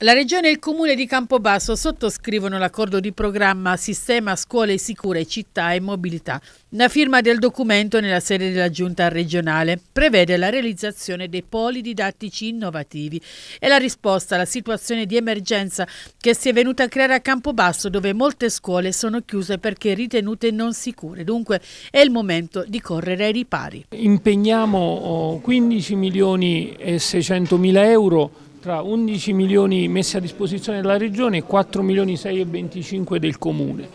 La Regione e il Comune di Campobasso sottoscrivono l'accordo di programma Sistema Scuole Sicure, Città e Mobilità. La firma del documento nella sede della Giunta regionale prevede la realizzazione dei poli didattici innovativi e la risposta alla situazione di emergenza che si è venuta a creare a Campobasso dove molte scuole sono chiuse perché ritenute non sicure. Dunque è il momento di correre ai ripari. Impegniamo 15 milioni e 600 mila euro tra 11 milioni messi a disposizione della Regione e 4 milioni 6,25 del Comune.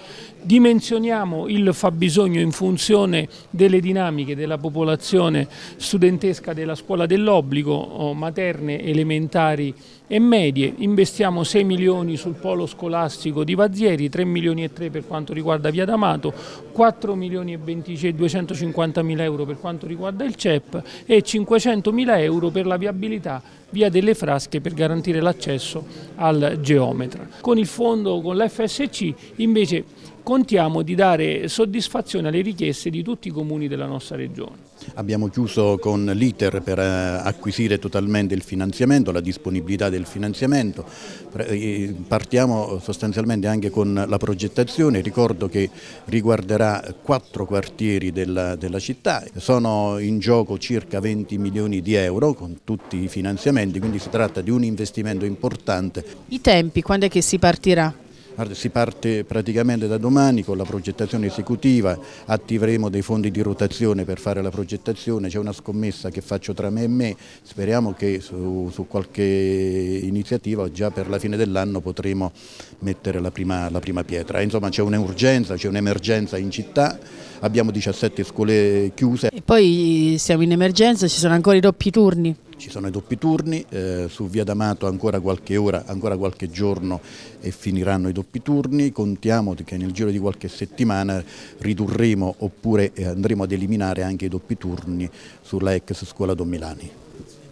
Dimensioniamo il fabbisogno in funzione delle dinamiche della popolazione studentesca della scuola dell'obbligo, materne, elementari e medie. Investiamo 6 milioni sul polo scolastico di Vazzieri, 3 milioni e 3 per quanto riguarda Via D'Amato, 4 milioni e 250 mila euro per quanto riguarda il CEP e 500 mila euro per la viabilità via delle Frasche per garantire l'accesso al geometra. Con il fondo, con l'FSC invece contiamo di dare soddisfazione alle richieste di tutti i comuni della nostra regione. Abbiamo chiuso con l'iter per eh, acquisire totalmente il finanziamento, la disponibilità del finanziamento. Eh, partiamo sostanzialmente anche con la progettazione, ricordo che riguarderà quattro quartieri della, della città, sono in gioco circa 20 milioni di euro con tutti i finanziamenti, quindi si tratta di un investimento importante. I tempi, quando è che si partirà? Si parte praticamente da domani con la progettazione esecutiva, attiveremo dei fondi di rotazione per fare la progettazione, c'è una scommessa che faccio tra me e me, speriamo che su, su qualche iniziativa già per la fine dell'anno potremo mettere la prima, la prima pietra. Insomma c'è un'urgenza, c'è un'emergenza in città, abbiamo 17 scuole chiuse. E poi siamo in emergenza, ci sono ancora i doppi turni ci sono i doppi turni, eh, su Via D'Amato ancora qualche ora, ancora qualche giorno e finiranno i doppi turni, contiamo che nel giro di qualche settimana ridurremo oppure eh, andremo ad eliminare anche i doppi turni sulla ex scuola Don Milani.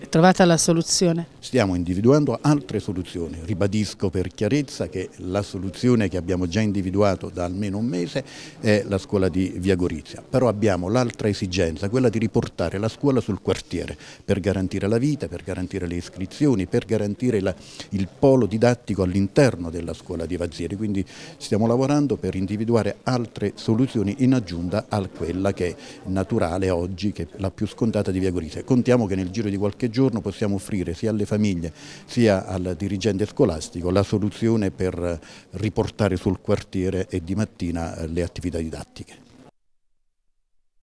Trovata la soluzione? Stiamo individuando altre soluzioni. Ribadisco per chiarezza che la soluzione che abbiamo già individuato da almeno un mese è la scuola di Via Gorizia. Però abbiamo l'altra esigenza, quella di riportare la scuola sul quartiere per garantire la vita, per garantire le iscrizioni, per garantire la, il polo didattico all'interno della scuola di Vazieri. Quindi stiamo lavorando per individuare altre soluzioni in aggiunta a quella che è naturale oggi, che è la più scontata di Via Gorizia. Contiamo che nel giro di qualche giorno giorno possiamo offrire sia alle famiglie sia al dirigente scolastico la soluzione per riportare sul quartiere e di mattina eh, le attività didattiche.